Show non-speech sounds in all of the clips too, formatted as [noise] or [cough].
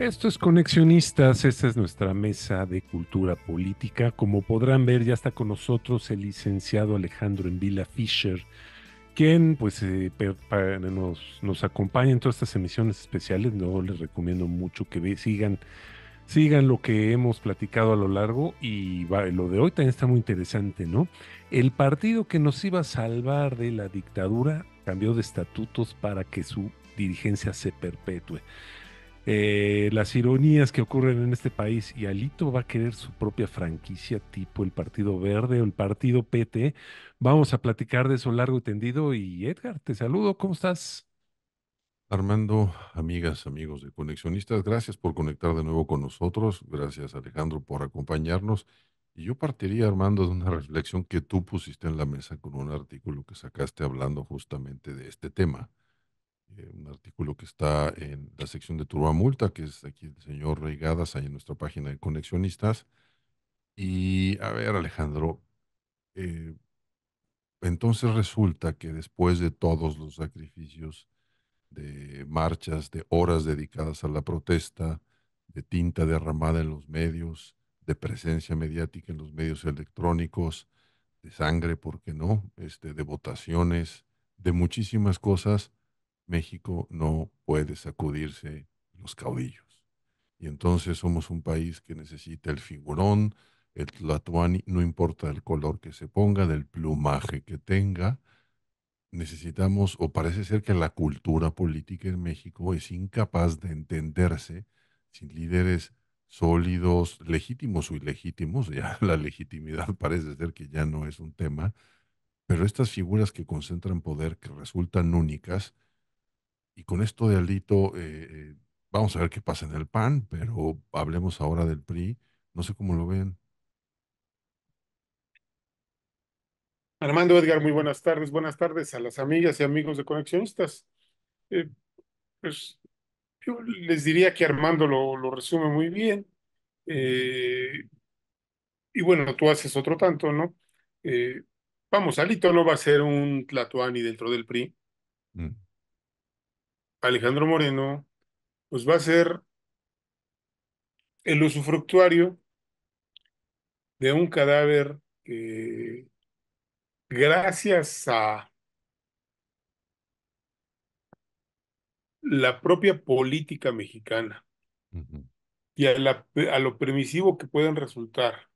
Esto es Conexionistas, esta es nuestra mesa de cultura política. Como podrán ver, ya está con nosotros el licenciado Alejandro Envila Fischer, quien pues eh, nos, acompaña en todas estas emisiones especiales. No les recomiendo mucho que sigan, sigan lo que hemos platicado a lo largo y lo de hoy también está muy interesante, ¿no? El partido que nos iba a salvar de la dictadura cambió de estatutos para que su dirigencia se perpetúe. Eh, las ironías que ocurren en este país y Alito va a querer su propia franquicia tipo el Partido Verde o el Partido PT. Vamos a platicar de eso largo y tendido y Edgar, te saludo, ¿cómo estás? Armando, amigas, amigos de Conexionistas, gracias por conectar de nuevo con nosotros, gracias Alejandro por acompañarnos. Y yo partiría, Armando, de una reflexión que tú pusiste en la mesa con un artículo que sacaste hablando justamente de este tema eh, un artículo que está en la sección de Turbamulta, que es aquí el señor Reigadas, ahí en nuestra página de Conexionistas. Y a ver, Alejandro, eh, entonces resulta que después de todos los sacrificios de marchas, de horas dedicadas a la protesta, de tinta derramada en los medios, de presencia mediática en los medios electrónicos, de sangre, ¿por qué no? Este, de votaciones, de muchísimas cosas, México no puede sacudirse los caudillos. Y entonces somos un país que necesita el figurón, el tlatoani, no importa el color que se ponga, del plumaje que tenga, necesitamos, o parece ser que la cultura política en México es incapaz de entenderse sin líderes sólidos, legítimos o ilegítimos, [laughs] ya la legitimidad parece ser que ya no es un tema, pero estas figuras que concentran poder, que resultan únicas, y con esto de Alito, eh, eh, vamos a ver qué pasa en el PAN, pero hablemos ahora del PRI. No sé cómo lo ven. Armando Edgar, muy buenas tardes. Buenas tardes a las amigas y amigos de Conexionistas. Eh, pues yo les diría que Armando lo, lo resume muy bien. y bueno, tú haces otro tanto, ¿no? vamos, Alito no va a ser un Tlatoani dentro del PRI. Mm. Alejandro Moreno, pues va a ser el usufructuario de un cadáver que gracias a la propia política mexicana y a lo permisivo que pueden resultar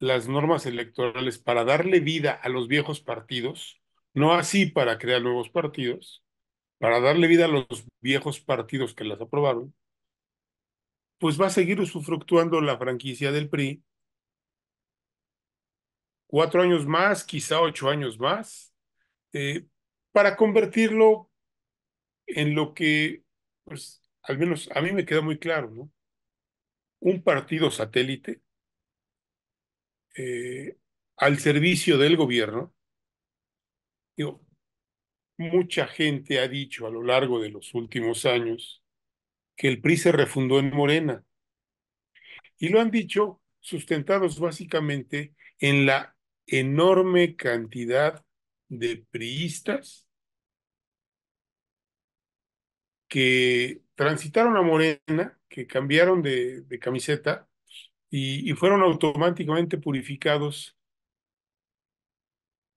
las normas electorales para darle vida a los viejos partidos, no así para crear nuevos partidos, para darle vida a los viejos partidos que las aprobaron, pues va a seguir usufructuando la franquicia del PRI cuatro años más, quizá ocho años más, eh, para convertirlo en lo que, pues, al menos a mí me queda muy claro, ¿no? Un partido satélite eh, al servicio del gobierno, Mucha gente ha dicho a lo largo de los últimos años que el PRI se refundó en Morena. Y lo han dicho sustentados básicamente en la enorme cantidad de priistas que transitaron a Morena, que cambiaron de, camiseta y, y fueron automáticamente purificados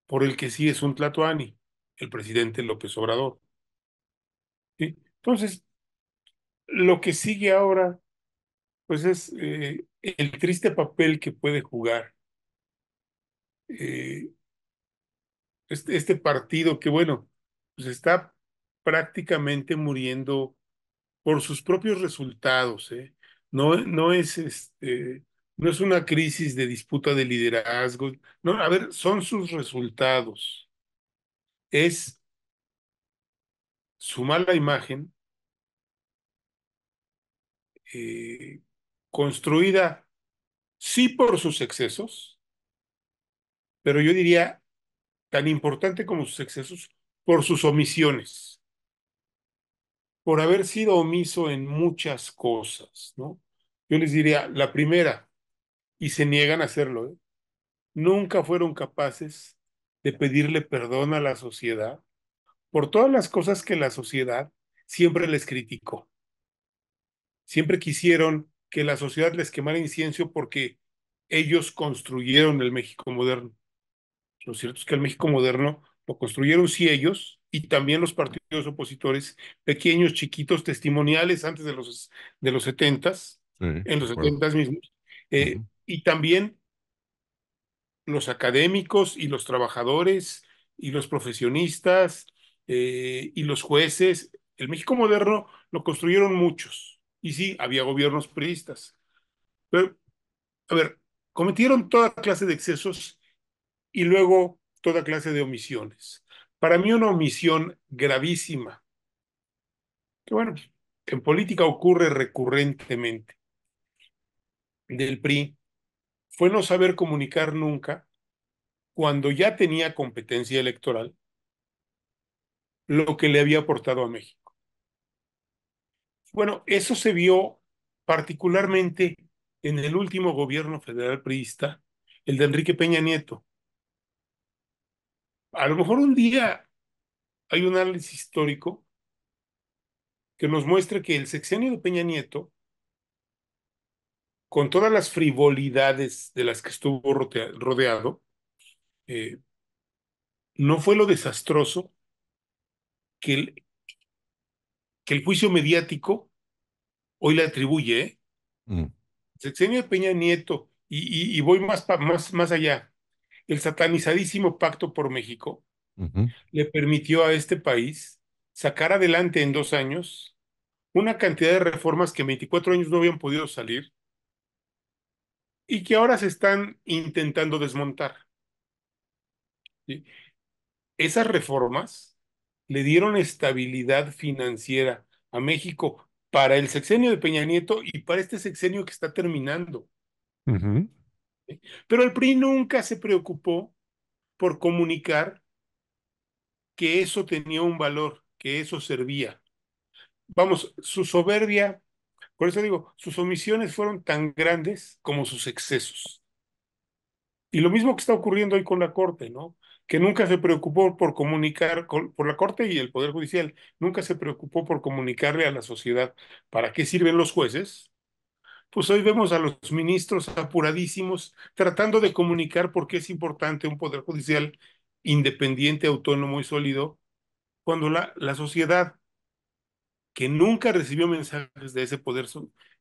por el que sí es un tlatoani el presidente López Obrador. Entonces, lo que sigue ahora, pues es eh, el triste papel que puede jugar eh, este, este, partido que, bueno, pues está prácticamente muriendo por sus propios resultados. ¿eh? No, no, es este, no es una crisis de disputa de liderazgo. No, a ver, son sus resultados es su mala imagen eh, construida sí por sus excesos, pero yo diría tan importante como sus excesos, por sus omisiones, por haber sido omiso en muchas cosas, ¿no? Yo les diría, la primera, y se niegan a hacerlo, ¿eh? nunca fueron capaces de pedirle perdón a la sociedad por todas las cosas que la sociedad siempre les criticó. Siempre quisieron que la sociedad les quemara incienso porque ellos construyeron el México moderno. Lo cierto es que el México moderno lo construyeron sí ellos y también los partidos opositores, pequeños, chiquitos, testimoniales antes de los, de los 70s, en los setentas 70s mismos, eh, y también los académicos y los trabajadores y los profesionistas eh, y los jueces. El México moderno lo construyeron muchos. Y sí, había gobiernos priistas. Pero, a ver, cometieron toda clase de excesos y luego toda clase de omisiones. Para mí una omisión gravísima, que bueno, en política ocurre recurrentemente, del PRI, fue no saber comunicar nunca cuando ya tenía competencia electoral lo que le había aportado a México. Bueno, eso se vio particularmente en el último gobierno federal priista, el de Enrique Peña Nieto. A lo mejor un día hay un análisis histórico que nos muestre que el sexenio de Peña Nieto con todas las frivolidades de las que estuvo rodeado, eh, no fue lo desastroso que el, que el juicio mediático hoy le atribuye. se ¿eh? mm. Sexenio Peña Nieto, y, voy más, más, más allá, el satanizadísimo Pacto por México le permitió a este país sacar adelante en dos años una cantidad de reformas que en 24 años no habían podido salir, y que ahora se están intentando desmontar. Esas reformas le dieron estabilidad financiera a México para el sexenio de Peña Nieto y para este sexenio que está terminando. Pero el PRI nunca se preocupó por comunicar que eso tenía un valor, que eso servía. Vamos, su soberbia por eso digo, sus omisiones fueron tan grandes como sus excesos. Y lo mismo que está ocurriendo hoy con la Corte, ¿no? Que nunca se preocupó por comunicar, por la Corte y el Poder Judicial, nunca se preocupó por comunicarle a la sociedad para qué sirven los jueces. Pues hoy vemos a los ministros apuradísimos tratando de comunicar por qué es importante un Poder Judicial independiente, autónomo y sólido, cuando la, la sociedad que nunca recibió mensajes de ese poder,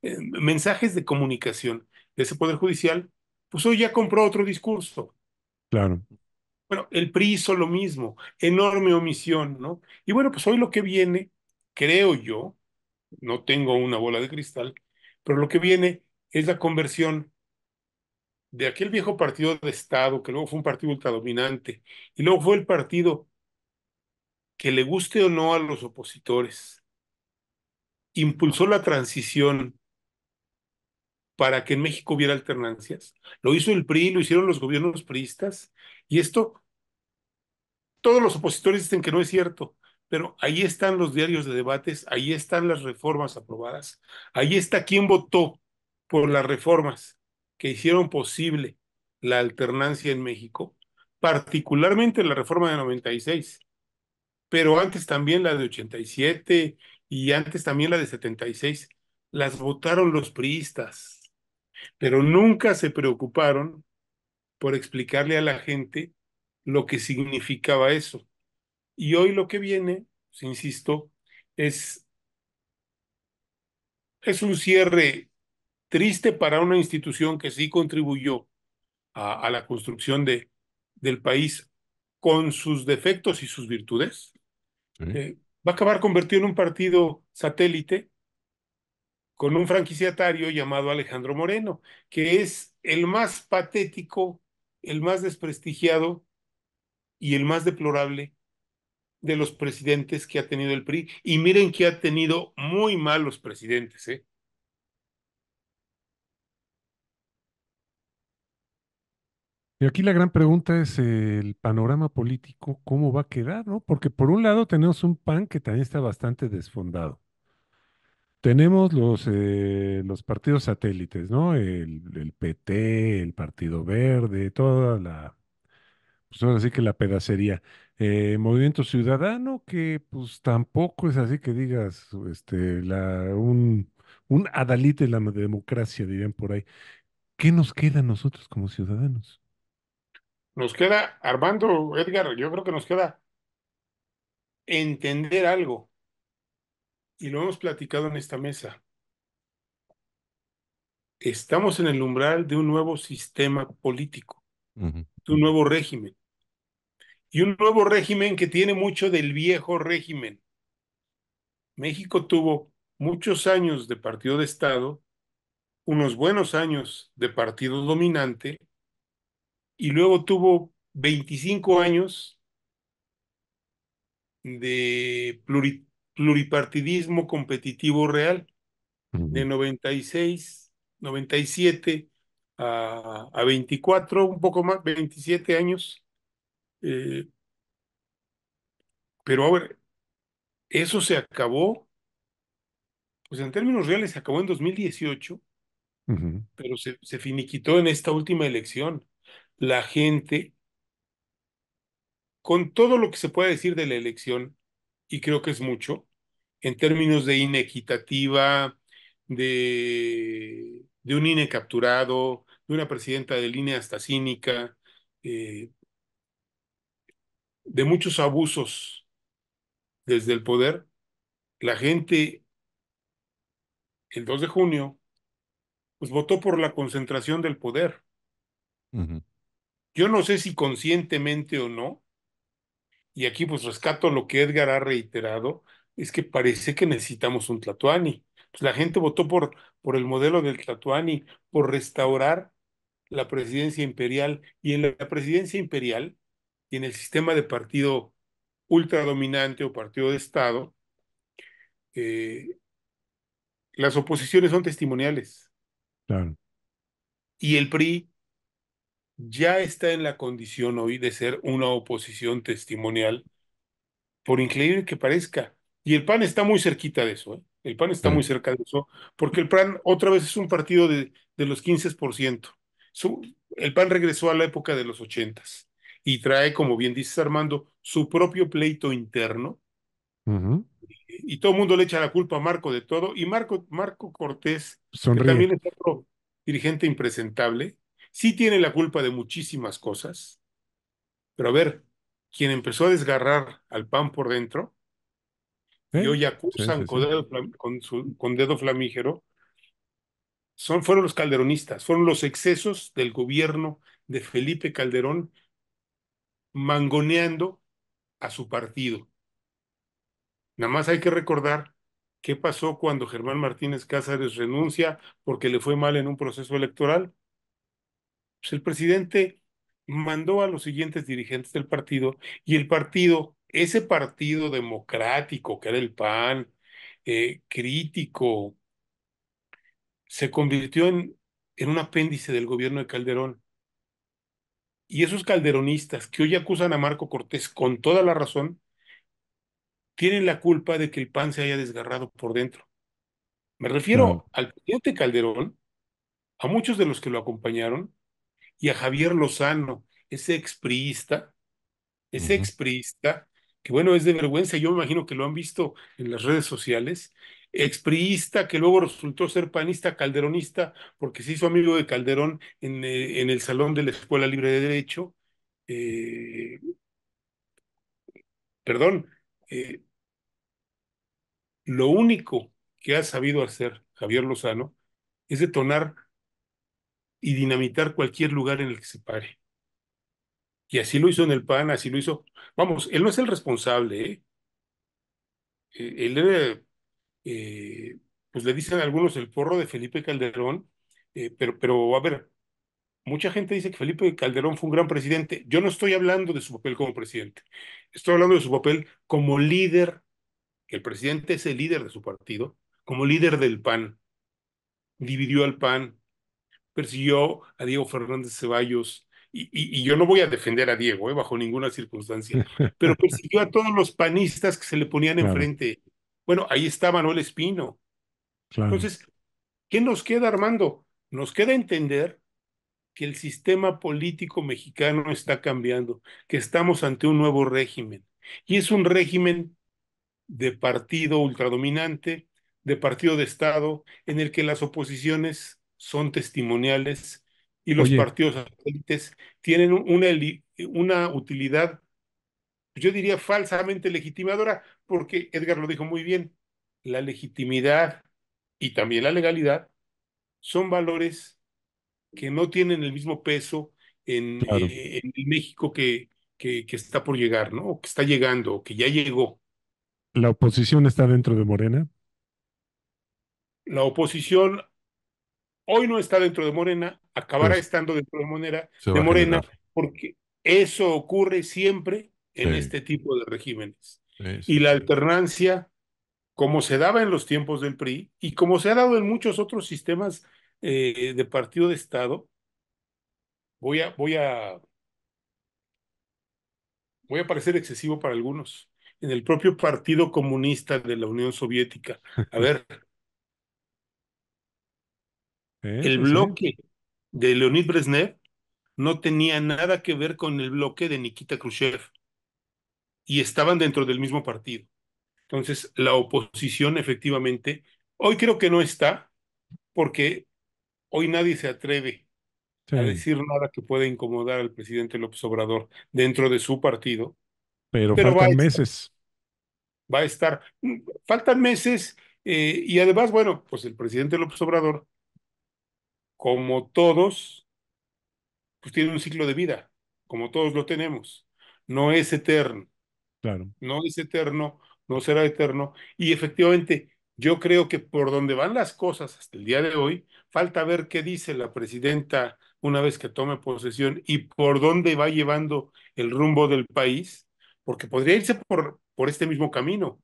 eh, mensajes de comunicación de ese poder judicial, pues hoy ya compró otro discurso. Claro. Bueno, el PRI hizo lo mismo, enorme omisión, ¿no? Y bueno, pues hoy lo que viene, creo yo, no tengo una bola de cristal, pero lo que viene es la conversión de aquel viejo partido de Estado, que luego fue un partido ultradominante, y luego fue el partido que le guste o no a los opositores, impulsó la transición para que en México hubiera alternancias. Lo hizo el PRI, lo hicieron los gobiernos priistas, y esto, todos los opositores dicen que no es cierto, pero ahí están los diarios de debates, ahí están las reformas aprobadas, ahí está quien votó por las reformas que hicieron posible la alternancia en México, particularmente la reforma de 96, pero antes también la de 87 y antes también la de 76, las votaron los priistas, pero nunca se preocuparon por explicarle a la gente lo que significaba eso. Y hoy lo que viene, se pues, insisto, es, es un cierre triste para una institución que sí contribuyó a, la construcción de, del país con sus defectos y sus virtudes, va a acabar convertido en un partido satélite con un franquiciatario llamado Alejandro Moreno, que es el más patético, el más desprestigiado y el más deplorable de los presidentes que ha tenido el PRI. Y miren que ha tenido muy malos presidentes, ¿eh? Y aquí la gran pregunta es el panorama político, ¿cómo va a quedar? ¿no? Porque por un lado tenemos un PAN que también está bastante desfondado. Tenemos los, eh, los partidos satélites, ¿no? El, PT, el Partido Verde, toda la, pues ahora sí que la pedacería. Eh, Movimiento Ciudadano, que pues tampoco es así que digas, este, un, un adalite de la democracia, dirían por ahí. ¿Qué nos queda a nosotros como ciudadanos? Nos queda, Armando, Edgar, yo creo que nos queda entender algo. Y lo hemos platicado en esta mesa. Estamos en el umbral de un nuevo sistema político, de un nuevo régimen. Y un nuevo régimen que tiene mucho del viejo régimen. México tuvo muchos años de partido de Estado, unos buenos años de partido dominante, y luego tuvo 25 años de pluripartidismo competitivo real, de 96, 97 a, a 24, un poco más, 27 años. Eh, pero ahora, eso se acabó, pues en términos reales se acabó en 2018, pero se, se finiquitó en esta última elección la gente con todo lo que se puede decir de la elección, y creo que es mucho, en términos de inequitativa, de, de un INE capturado, de una presidenta de línea hasta cínica, eh, de muchos abusos desde el poder, la gente el 2 de junio, pues votó por la concentración del poder yo no sé si conscientemente o no, y aquí pues rescato lo que Edgar ha reiterado, es que parece que necesitamos un Tlatuani. Pues, la gente votó por, por el modelo del Tlatuani, por restaurar la presidencia imperial. Y en la presidencia imperial y en el sistema de partido ultradominante o partido de Estado, eh, las oposiciones son testimoniales. Y el PRI ya está en la condición hoy de ser una oposición testimonial, por increíble que parezca. Y el PAN está muy cerquita de eso, ¿eh? el PAN está muy mm. cerca de eso, porque el PAN otra vez es un partido de, de los 15%. Su, el PAN regresó a la época de los 80 y trae, como bien dices Armando, su propio pleito interno. y, todo el mundo le echa la culpa a Marco de todo. Y Marco, Marco Cortés, también es otro dirigente impresentable, sí tiene la culpa de muchísimas cosas, pero a ver, quien empezó a desgarrar al pan por dentro, y hoy acusan Con, dedo, flamígero, son, fueron los calderonistas, fueron los excesos del gobierno de Felipe Calderón mangoneando a su partido. Nada más hay que recordar qué pasó cuando Germán Martínez Cáceres renuncia porque le fue mal en un proceso electoral pues el presidente mandó a los siguientes dirigentes del partido y el partido, ese partido democrático que era el PAN, eh, crítico, se convirtió en, en un apéndice del gobierno de Calderón. Y esos calderonistas que hoy acusan a Marco Cortés con toda la razón, tienen la culpa de que el PAN se haya desgarrado por dentro. Me refiero al presidente Calderón, a muchos de los que lo acompañaron, y a Javier Lozano, ese expriista, ese expriista, que bueno, es de vergüenza, yo me imagino que lo han visto en las redes sociales, expriista que luego resultó ser panista calderonista porque se hizo amigo de Calderón en, eh, en el salón de la Escuela Libre de Derecho. Eh, perdón, eh, lo único que ha sabido hacer Javier Lozano es detonar y dinamitar cualquier lugar en el que se pare. Y así lo hizo en el PAN, así lo hizo. Vamos, él no es el responsable. ¿eh? E, él era, eh, pues le dicen algunos el porro de Felipe Calderón, eh, pero, pero a ver, mucha gente dice que Felipe Calderón fue un gran presidente. Yo no estoy hablando de su papel como presidente, estoy hablando de su papel como líder. El presidente es el líder de su partido, como líder del PAN. Dividió al PAN, persiguió a Diego Fernández Ceballos, y, y, yo no voy a defender a Diego, ¿eh? bajo ninguna circunstancia, [laughs] pero persiguió a todos los panistas que se le ponían enfrente. Bueno, ahí está Manuel Espino. Entonces, ¿qué nos queda, Armando? Nos queda entender que el sistema político mexicano está cambiando, que estamos ante un nuevo régimen. Y es un régimen de partido ultradominante, de partido de Estado, en el que las oposiciones son testimoniales y los partidos satélites tienen una, una utilidad, yo diría falsamente legitimadora, porque Edgar lo dijo muy bien, la legitimidad y también la legalidad son valores que no tienen el mismo peso en, eh, México que, que, está por llegar, ¿no? O que está llegando, o que ya llegó. ¿La oposición está dentro de Morena? La oposición hoy no está dentro de Morena, acabará estando dentro de Morena, de Morena porque eso ocurre siempre en este tipo de regímenes. y la alternancia, como se daba en los tiempos del PRI y como se ha dado en muchos otros sistemas eh, de partido de Estado, voy a, voy a, voy a parecer excesivo para algunos, en el propio Partido Comunista de la Unión Soviética. A ver, [laughs] Eh, el bloque de Leonid Brezhnev no tenía nada que ver con el bloque de Nikita Khrushchev y estaban dentro del mismo partido. Entonces, la oposición efectivamente, hoy creo que no está, porque hoy nadie se atreve a decir nada que pueda incomodar al presidente López Obrador dentro de su partido. Pero, faltan meses. va a estar, mm, faltan meses eh, y además, bueno, pues el presidente López Obrador como todos, pues tiene un ciclo de vida, como todos lo tenemos. No es eterno. Claro. No es eterno, no será eterno. Y efectivamente, yo creo que por donde van las cosas hasta el día de hoy, falta ver qué dice la presidenta una vez que tome posesión y por dónde va llevando el rumbo del país, porque podría irse por, por este mismo camino,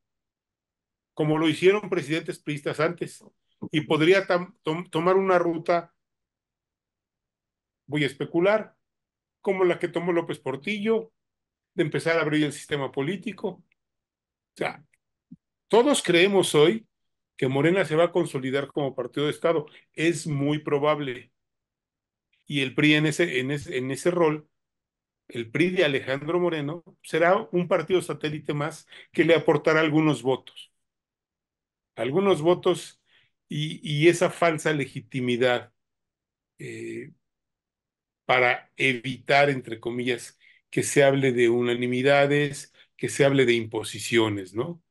como lo hicieron presidentes priistas antes, y podría tomar una ruta voy a especular, como la que tomó López Portillo, de empezar a abrir el sistema político. O sea, todos creemos hoy que Morena se va a consolidar como partido de Estado. Es muy probable. Y el PRI en ese, en ese, en ese rol, el PRI de Alejandro Moreno, será un partido satélite más que le aportará algunos votos. Algunos votos y, esa falsa legitimidad eh, para evitar, entre comillas, que se hable de unanimidades, que se hable de imposiciones, ¿no?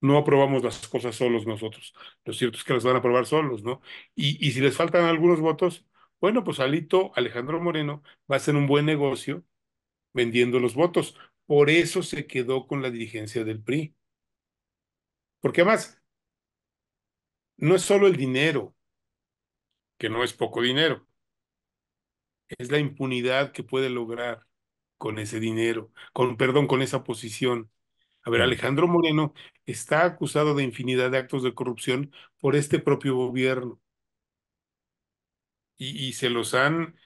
No aprobamos las cosas solos nosotros. Lo cierto es que las van a aprobar solos, ¿no? Y, si les faltan algunos votos, bueno, pues Alito, Alejandro Moreno, va a hacer un buen negocio vendiendo los votos. Por eso se quedó con la dirigencia del PRI. Porque además, no es solo el dinero, que no es poco dinero, es la impunidad que puede lograr con ese dinero, con perdón, con esa posición. A ver, Alejandro Moreno está acusado de infinidad de actos de corrupción por este propio gobierno. Y, se los han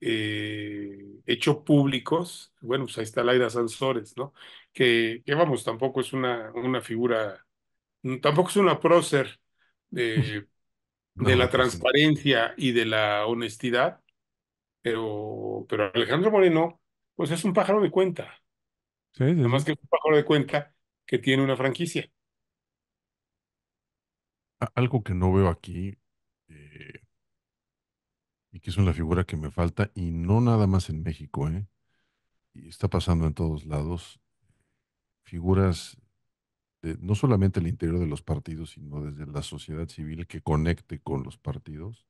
eh, hecho públicos. Bueno, pues ahí está laida Sanzores, ¿no? Que, que vamos, tampoco es una, una figura, tampoco es una prócer de, [laughs] la pues transparencia y de la honestidad, pero, pero Alejandro Moreno, pues es un pájaro de cuenta. Sí, Además que es un pájaro de cuenta que tiene una franquicia. Algo que no veo aquí, eh, y que es una figura que me falta, y no nada más en México, ¿eh? y está pasando en todos lados, figuras no solamente el interior de los partidos, sino desde la sociedad civil que conecte con los partidos,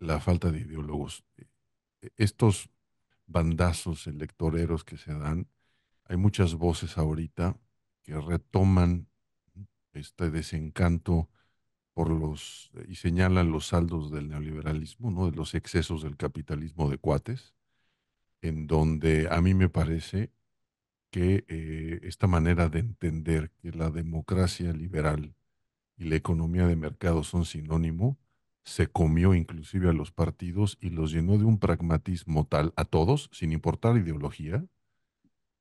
la falta de ideólogos. Eh, e-, estos bandazos electoreros que se dan, hay muchas voces ahorita que retoman este desencanto por los y señalan los saldos del neoliberalismo, ¿no? de los excesos del capitalismo de cuates, en donde a mí me parece que eh, esta manera de entender que la democracia liberal y la economía de mercado son sinónimo, se comió inclusive a los partidos y los llenó de un pragmatismo tal a todos, sin importar ideología,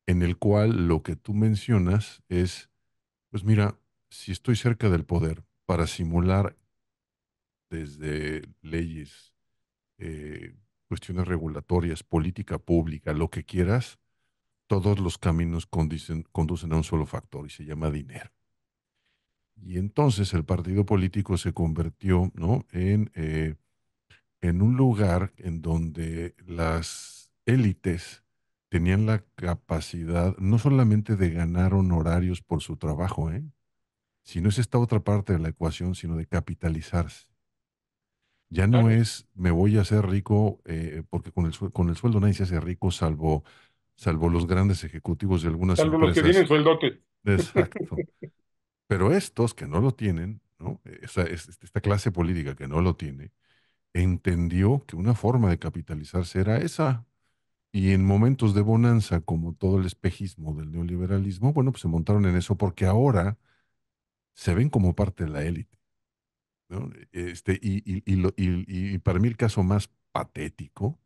en el cual lo que tú mencionas es, pues mira, si estoy cerca del poder para simular desde leyes, eh, cuestiones regulatorias, política pública, lo que quieras, todos los caminos conducen a un solo factor y se llama dinero. Y entonces el partido político se convirtió ¿no? en, eh, en un lugar en donde las élites tenían la capacidad no solamente de ganar honorarios por su trabajo, ¿eh? sino es esta otra parte de la ecuación, sino de capitalizarse. Ya no es me voy a hacer rico, eh, porque con el, con el sueldo nadie se hace rico, salvo, salvo los grandes ejecutivos de algunas empresas. Salvo los que tienen sueldote. Exacto. Pero estos que no lo tienen, ¿no? E, esa, este, esta clase política que no lo tiene, entendió que una forma de capitalizarse era esa. Y en momentos de bonanza, como todo el espejismo del neoliberalismo, bueno, pues se montaron en eso porque ahora se ven como parte de la élite. E, este, y, y, y, para mí el caso más patético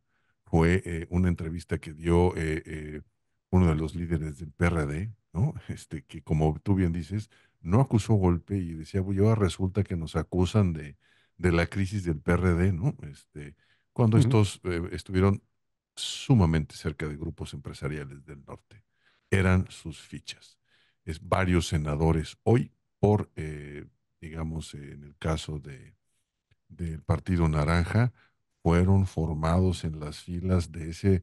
fue eh, una entrevista que dio eh, eh, uno de los líderes del PRD, ¿no? este, que como tú bien dices, no acusó golpe y decía, "Bueno, pues, resulta que nos acusan de, la crisis del PRD, ¿no? Este, cuando estos eh, estuvieron sumamente cerca de grupos empresariales del norte. Eran sus fichas. Es varios senadores hoy por, eh, digamos, en el caso de, del Partido Naranja, fueron formados en las filas de ese,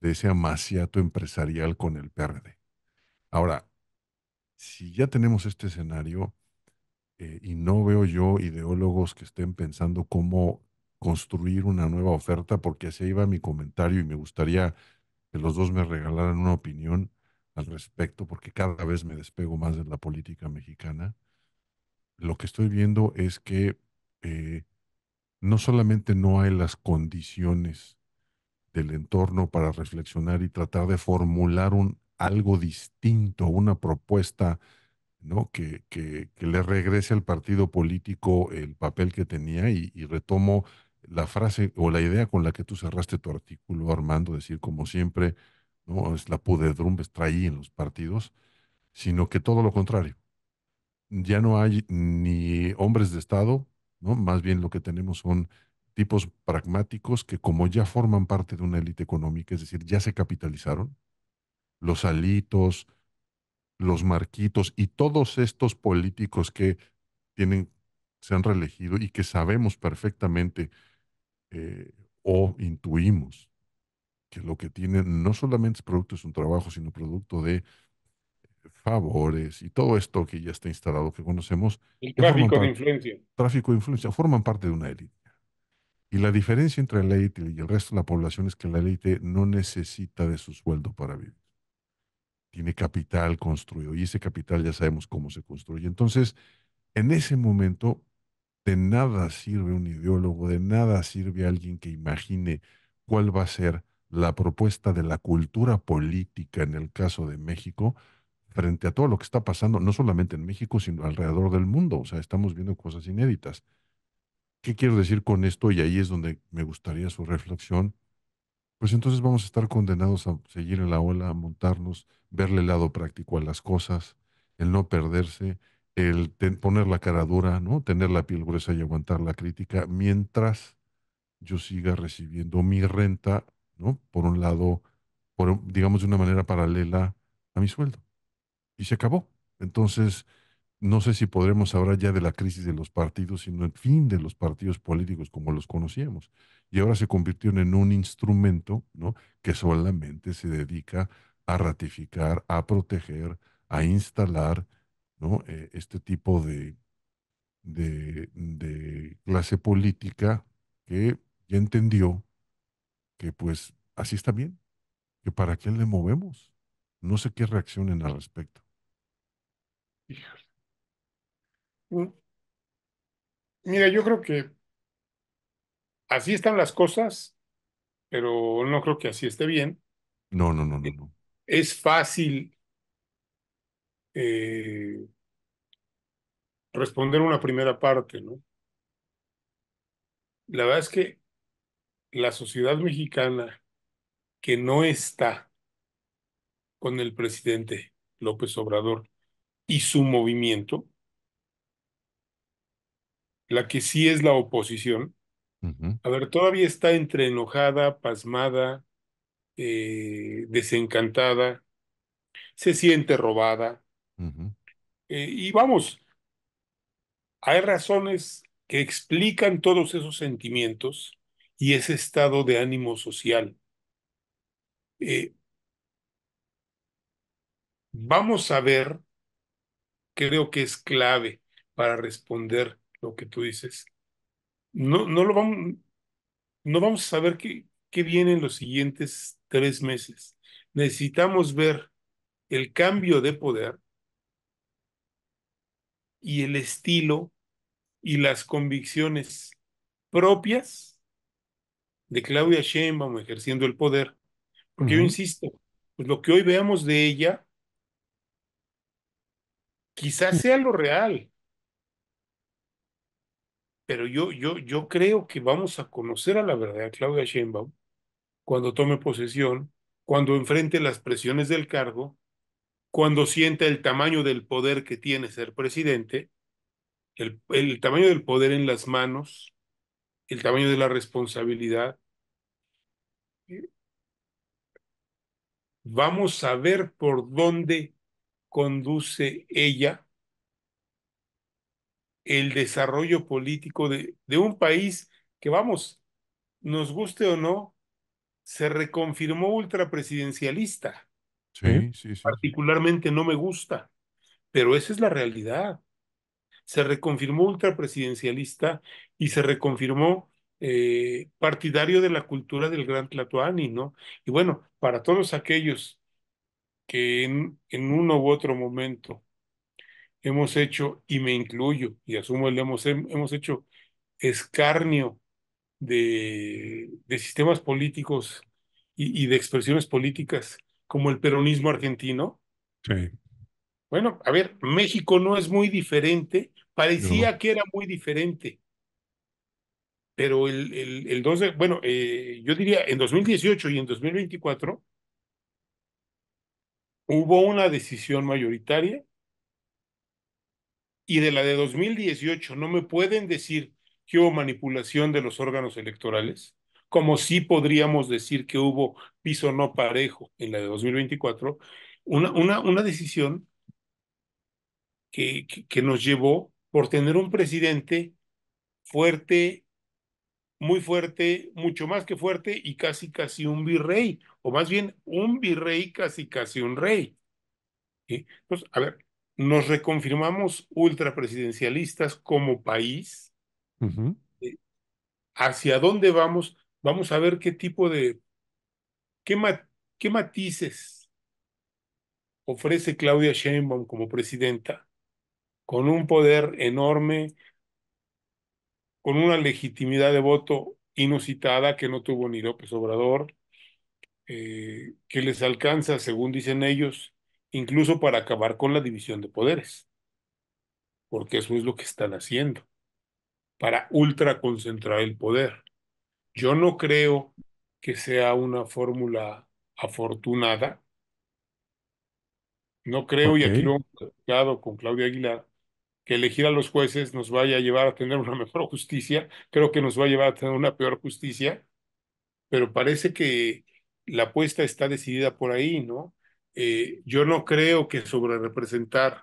de ese amaciato empresarial con el PRD. Ahora, si ya tenemos este escenario eh, y no veo yo ideólogos que estén pensando cómo construir una nueva oferta, porque así iba mi comentario y me gustaría que los dos me regalaran una opinión al respecto, porque cada vez me despego más de la política mexicana. Lo que estoy viendo es que eh, no solamente no hay las condiciones del entorno para reflexionar y tratar de formular un algo distinto, una propuesta ¿no? que, que, le regrese al partido político el papel que tenía y, retomo la frase o la idea con la que tú cerraste tu artículo, Armando, decir como siempre, no es la pudedumbre traí en los partidos, sino que todo lo contrario. Ya no hay ni hombres de Estado, ¿no? más bien lo que tenemos son tipos pragmáticos que como ya forman parte de una élite económica, es decir, ya se capitalizaron, los alitos, los marquitos y todos estos políticos que tienen, se han reelegido y que sabemos perfectamente eh, o intuimos que lo que tienen no solamente es producto de un trabajo, sino producto de favores y todo esto que ya está instalado, que conocemos. El tráfico de influencia. Tráfico de influencia, forman parte de una élite. Y la diferencia entre la élite y el resto de la población es que la élite no necesita de su sueldo para vivir tiene capital construido y ese capital ya sabemos cómo se construye. Entonces, en ese momento, de nada sirve un ideólogo, de nada sirve alguien que imagine cuál va a ser la propuesta de la cultura política en el caso de México frente a todo lo que está pasando, no solamente en México, sino alrededor del mundo. O sea, estamos viendo cosas inéditas. ¿Qué quiero decir con esto? Y ahí es donde me gustaría su reflexión pues entonces vamos a estar condenados a seguir en la ola, a montarnos, verle el lado práctico a las cosas, el no perderse, el poner la cara dura, ¿no? Tener la piel gruesa y aguantar la crítica mientras yo siga recibiendo mi renta, ¿no? Por un lado, por, digamos de una manera paralela a mi sueldo. Y se acabó. Entonces, no sé si podremos hablar ya de la crisis de los partidos, sino el fin de los partidos políticos como los conocíamos y ahora se convirtió en un instrumento ¿no? que solamente se dedica a ratificar, a proteger, a instalar ¿no? Eh, este tipo de, de, clase política que ya entendió que pues así está bien, que para qué le movemos. No sé qué reaccionen al respecto. Mm. Mira, yo creo que así están las cosas, pero no creo que así esté bien. No, no, no, no. no. Es fácil eh, responder una primera parte, ¿no? La verdad es que la sociedad mexicana que no está con el presidente López Obrador y su movimiento, la que sí es la oposición, a ver, todavía está entre enojada, pasmada, eh, desencantada, se siente robada. Eh, y vamos, hay razones que explican todos esos sentimientos y ese estado de ánimo social. Eh, vamos a ver, creo que es clave para responder lo que tú dices, no, no lo vamos, no vamos a saber qué, qué viene en los siguientes tres meses. Necesitamos ver el cambio de poder y el estilo y las convicciones propias de Claudia Sheinbaum ejerciendo el poder. Porque yo insisto, pues lo que hoy veamos de ella quizás sea lo real, pero yo, yo, yo creo que vamos a conocer a la verdad Claudia Sheinbaum cuando tome posesión, cuando enfrente las presiones del cargo, cuando sienta el tamaño del poder que tiene ser presidente, el, el tamaño del poder en las manos, el tamaño de la responsabilidad. Vamos a ver por dónde conduce ella el desarrollo político de, de un país que, vamos, nos guste o no, se reconfirmó ultrapresidencialista. Sí, ¿Eh? sí, sí. Particularmente no me gusta, pero esa es la realidad. Se reconfirmó ultrapresidencialista y se reconfirmó eh, partidario de la cultura del gran Tlatoani, ¿no? Y bueno, para todos aquellos que en, en uno u otro momento hemos hecho, y me incluyo, y asumo el hemos, hemos hecho escarnio de, de sistemas políticos y, de expresiones políticas como el peronismo argentino. Bueno, a ver, México no es muy diferente, parecía que era muy diferente, pero el, el, el 12, bueno, eh, yo diría en 2018 y en 2024 hubo una decisión mayoritaria y de la de 2018 no me pueden decir que hubo manipulación de los órganos electorales, como sí podríamos decir que hubo piso no parejo en la de 2024, una, una, una decisión que, que, nos llevó por tener un presidente fuerte, muy fuerte, mucho más que fuerte y casi casi un virrey, o más bien un virrey, casi casi un rey. Entonces, a ver, nos reconfirmamos ultrapresidencialistas como país. Eh, ¿Hacia dónde vamos? Vamos a ver qué tipo de, qué, qué matices ofrece Claudia Sheinbaum como presidenta, con un poder enorme, con una legitimidad de voto inusitada que no tuvo ni López Obrador, eh, que les alcanza, según dicen ellos, incluso para acabar con la división de poderes, porque eso es lo que están haciendo, para ultraconcentrar el poder. Yo no creo que sea una fórmula afortunada. No creo, y aquí lo hemos platicado con Claudia Aguilar, que elegir a los jueces nos vaya a llevar a tener una [laughs] mejor justicia. Creo que nos va a llevar a tener una peor justicia, pero parece que la apuesta está decidida por ahí, ¿no? Eh, yo no creo que sobre representar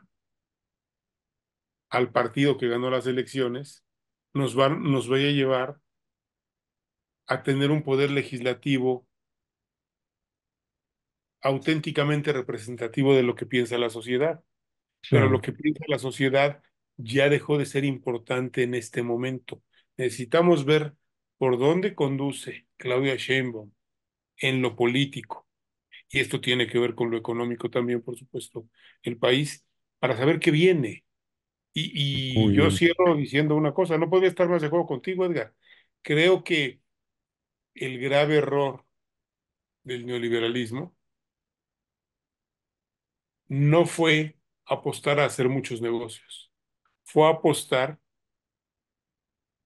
al partido que ganó las elecciones nos, nos vaya a llevar a tener un poder legislativo auténticamente representativo de lo que piensa la sociedad. Pero lo que piensa la sociedad ya dejó de ser importante en este momento. Necesitamos ver por dónde conduce Claudia Sheinbaum en lo político y esto tiene que ver con lo económico también, por supuesto, el país, para saber qué viene. Y, yo cierro diciendo una cosa, no podría estar más de acuerdo contigo, Edgar. Creo que el grave error del neoliberalismo no fue apostar a hacer muchos negocios, fue apostar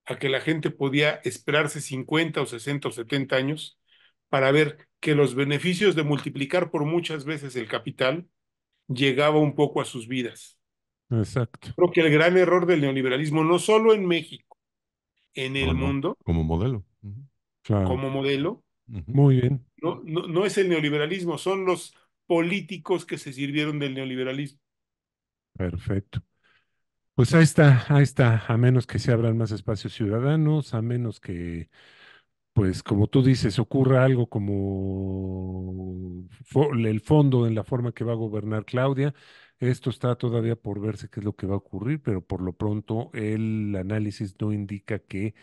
a que la gente podía esperarse 50 o 60 o 70 años para ver que los beneficios de multiplicar por muchas veces el capital llegaba un poco a sus vidas. Exacto. Creo que el gran error del neoliberalismo, no solo en México, en el mundo. Como modelo. Como modelo. Muy bien. No, no, no es el neoliberalismo, son los políticos que se sirvieron del neoliberalismo. Perfecto. Pues ahí está, ahí está, a menos que se abran más espacios ciudadanos, a menos que pues como tú dices, ocurra algo como el fondo en la forma que va a gobernar Claudia. Esto está todavía por verse qué es lo que va a ocurrir, pero por lo pronto el análisis no indica que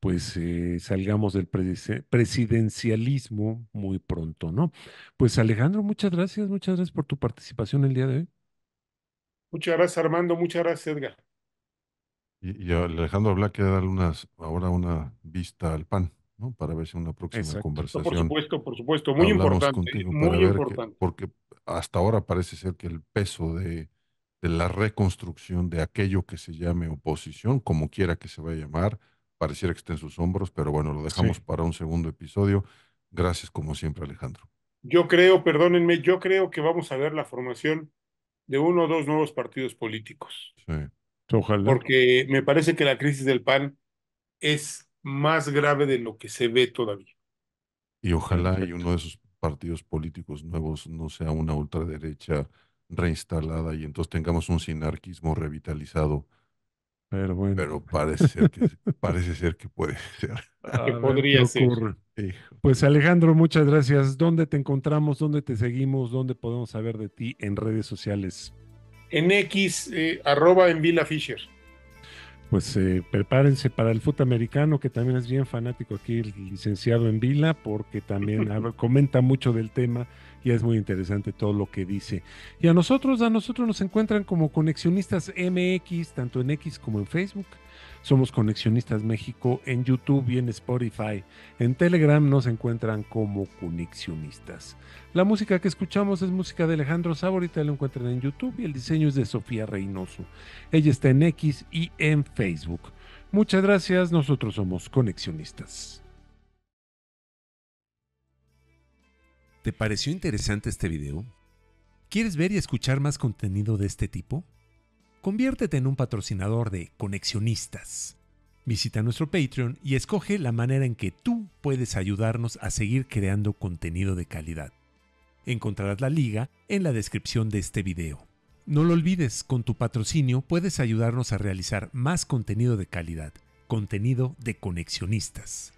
pues eh, salgamos del presidencialismo muy pronto, ¿no? Pues Alejandro, muchas gracias, muchas gracias por tu participación el día de hoy. Muchas gracias Armando, muchas gracias Edgar. Y, y Alejandro habla que darle unas, ahora una vista al pan. Para ver si una próxima conversación. Por supuesto, por supuesto, muy importante. muy porque hasta ahora parece ser que el peso de, la reconstrucción de aquello que se llame oposición, como quiera que se vaya a llamar, pareciera que está en sus hombros, pero bueno, lo dejamos para un segundo episodio. Gracias como siempre, Alejandro. Yo creo, perdónenme, yo creo que vamos a ver la formación de uno o dos nuevos partidos políticos. Sí. Ojalá. Porque me parece que la crisis del PAN es más grave de lo que se ve todavía. Y ojalá y uno de esos partidos políticos nuevos no sea una ultraderecha reinstalada y entonces tengamos un sinarquismo revitalizado. Pero bueno. Pero parece ser que, [laughs] parece ser que puede ser. que podría ser. Pues Alejandro, muchas gracias. ¿Dónde te encontramos? ¿Dónde te seguimos? ¿Dónde podemos saber de ti en redes sociales? En X, eh, arroba en Vila Fisher pues eh, prepárense para el fútbol americano, que también es bien fanático aquí el licenciado en Vila, porque también [laughs] comenta mucho del tema y es muy interesante todo lo que dice. Y a nosotros, a nosotros nos encuentran como Conexionistas MX, tanto en X como en Facebook. Somos Conexionistas México en YouTube y en Spotify. En Telegram nos encuentran como Conexionistas. La música que escuchamos es música de Alejandro Saborita, la encuentran en YouTube y el diseño es de Sofía Reynoso. Ella está en X y en Facebook. Muchas gracias, nosotros somos Conexionistas. ¿Te pareció interesante este video? ¿Quieres ver y escuchar más contenido de este tipo? Conviértete en un patrocinador de Conexionistas. Visita nuestro Patreon y escoge la manera en que tú puedes ayudarnos a seguir creando contenido de calidad. Encontrarás la liga en la descripción de este video. No lo olvides, con tu patrocinio puedes ayudarnos a realizar más contenido de calidad, contenido de conexionistas.